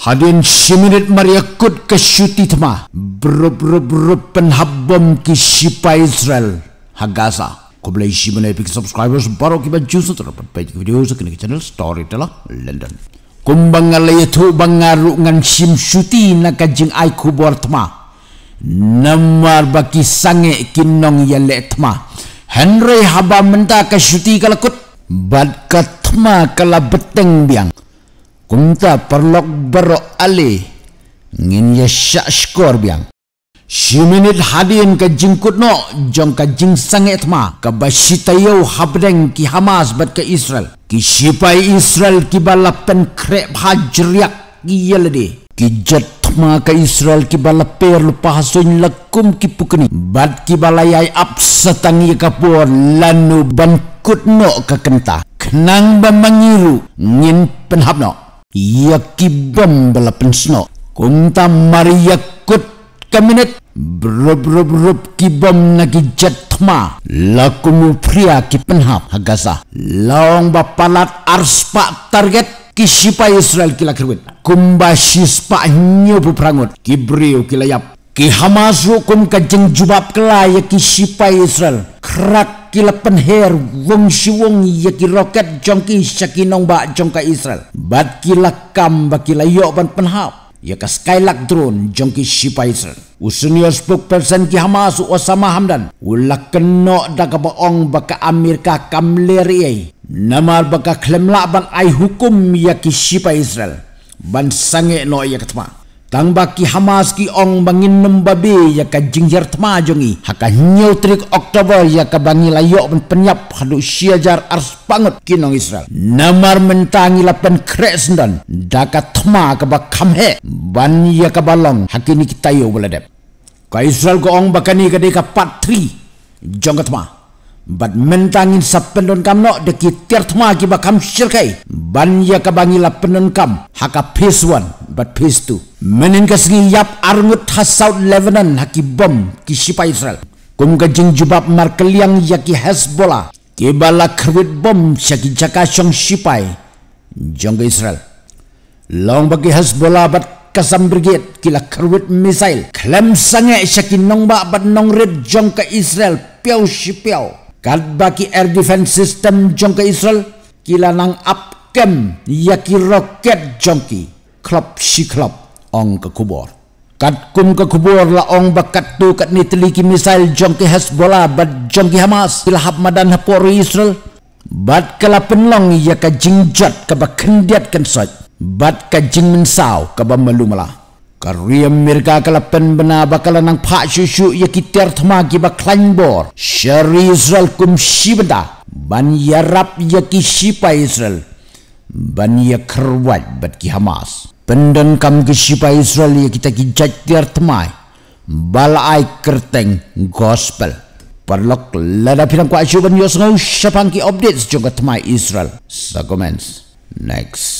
Hadin siminit mariakut ke syuti tema Berup-berup-berup penhabam ke sipa Israel Hagasa Kau boleh siminit epic subscribers baru ke baju Terdapat page video sekini ke channel Story Storyteller London Kumbang alaya tu bangaruk ngan sim syuti nak jing ai kubur tema Namar baki sange kinong ya lek tema Henry haba menta ke syuti kalakut Bad ke tema beteng biang kumta perlok berok ali ngin ya syak skor biang Shiminit hadin ke jingkut no jong ke jing sangit ma ke basitayo habdeng ki Hamas bat ke Israel ki sipai Israel ki balapen krep hajriak ki yeledi ki jet ma ke Israel ki balaper lupa hasun lekum ki pukni bat ki balayai ap setangi kapur lanu bangkut no ke kenta kenang bambangiru ngin penhab no ia kibam bala pensno kunta mari kut kaminet brub brub brub kibam nagi jatma lakumu pria kipenhap hagasa laong bapalat arspa target kisipa Israel kila kerwin kumba shispa hinyo prangut. kibriu kila yap Kihamasu hamasu kum kajeng jubab kelaya kisipa Israel Krak kila penher wong si wong yaki roket jongki syaki nongba jongka Israel. Bat kila kam bakila yok ban penhap. Yaka skylak drone jongki sipa Israel. Usunio spokesperson ki Hamas Osama Hamdan. Ula keno daga baong baka Amerika kamler iai. Namar baka klemlak ban ai hukum yaki sipa Israel. Ban sange no yaka temak. Tang baki Hamas ki ong bangin nembabi ya ka jingjer temajungi haka nyau trik Oktober ya ka bangi layok pen penyap hadu syajar ars pangut kinong Israel. Namar mentangi lapen kres dan daka tema ka bakamhe ban ya ka balong hakini kita yo beladep. Ka Israel ko ong bakani ka deka patri jongat mah bat mentangin sa pendon kam no deki tiert ma ki bakam shirkai ban ya ka bangi la pendon kam haka phase 1 bat phase 2 menin ka sri yap armut ha saud lebanon haki bom ki sipai israel kum ka jing jubab markel yang yaki ki hasbola ki bala khwit bom shaki jaka shong sipai jong israel long bagi hasbola bat kasam brigit kila kerwit misail klem sange shaki nongba bat nongrit jong ka israel piau shipiau. Kad Kadbaki air defense system jongke Israel kila up kem yaki roket jongki klop si klop ong ke kubur. Kad kum ke kubur la ong bakat tu kad ni teliki misail jongki Hezbollah bat jongki Hamas sila hap madan hapori Israel bat kelapen long ya ke jingjot ke bakendiat kensot bat ke jingmensau ke bambalumalah. Karuyam mirga kalapen bena bakala nang pak susu ya kitar thma ki ba klangbor. Shari Israel kum shibda. Ban ya rap ya ki shipa Israel. Ban ya kerwat bat ki Hamas. Pendan kam ki shipa Israel ya kita ki jatir Balai kerteng gospel. Perlok lada pinam kwa asyuban yosengau shapang ki update sejongka thma Israel. Sa Next.